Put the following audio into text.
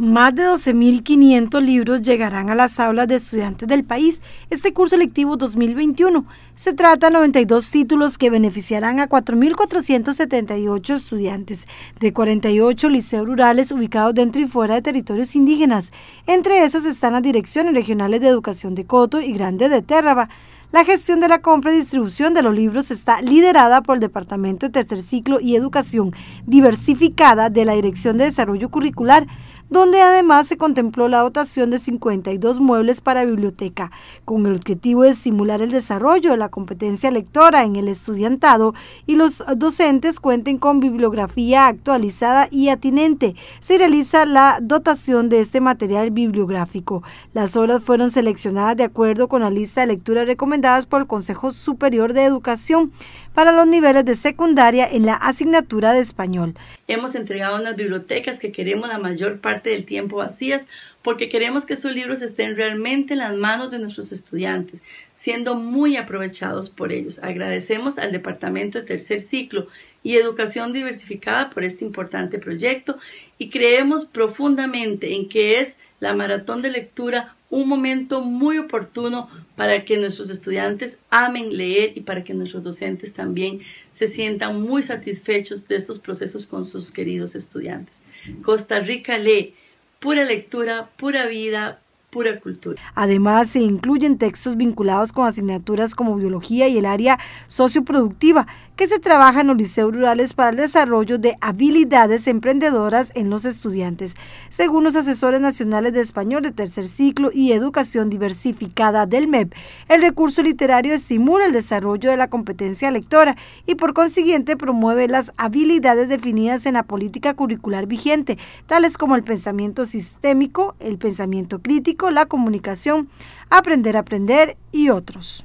Más de 12.500 libros llegarán a las aulas de estudiantes del país este curso electivo 2021. Se trata de 92 títulos que beneficiarán a 4.478 estudiantes de 48 liceos rurales ubicados dentro y fuera de territorios indígenas. Entre esas están las direcciones regionales de educación de Coto y Grande de Térraba. La gestión de la compra y distribución de los libros está liderada por el Departamento de Tercer Ciclo y Educación Diversificada de la Dirección de Desarrollo Curricular donde además se contempló la dotación de 52 muebles para biblioteca, con el objetivo de estimular el desarrollo de la competencia lectora en el estudiantado y los docentes cuenten con bibliografía actualizada y atinente. Se realiza la dotación de este material bibliográfico. Las obras fueron seleccionadas de acuerdo con la lista de lecturas recomendadas por el Consejo Superior de Educación para los niveles de secundaria en la asignatura de español. Hemos entregado unas bibliotecas que queremos la mayor parte del tiempo vacías, porque queremos que sus libros estén realmente en las manos de nuestros estudiantes, siendo muy aprovechados por ellos. Agradecemos al Departamento de Tercer Ciclo y Educación Diversificada por este importante proyecto y creemos profundamente en que es la maratón de lectura un momento muy oportuno para que nuestros estudiantes amen leer y para que nuestros docentes también se sientan muy satisfechos de estos procesos con sus queridos estudiantes. Costa Rica lee pura lectura, pura vida, pura cultura. Además, se incluyen textos vinculados con asignaturas como biología y el área socioproductiva, que se trabaja en los liceos rurales para el desarrollo de habilidades emprendedoras en los estudiantes, según los asesores nacionales de español de tercer ciclo y educación diversificada del MEP. El recurso literario estimula el desarrollo de la competencia lectora y por consiguiente promueve las habilidades definidas en la política curricular vigente, tales como el pensamiento sistémico, el pensamiento crítico, la comunicación, aprender a aprender y otros.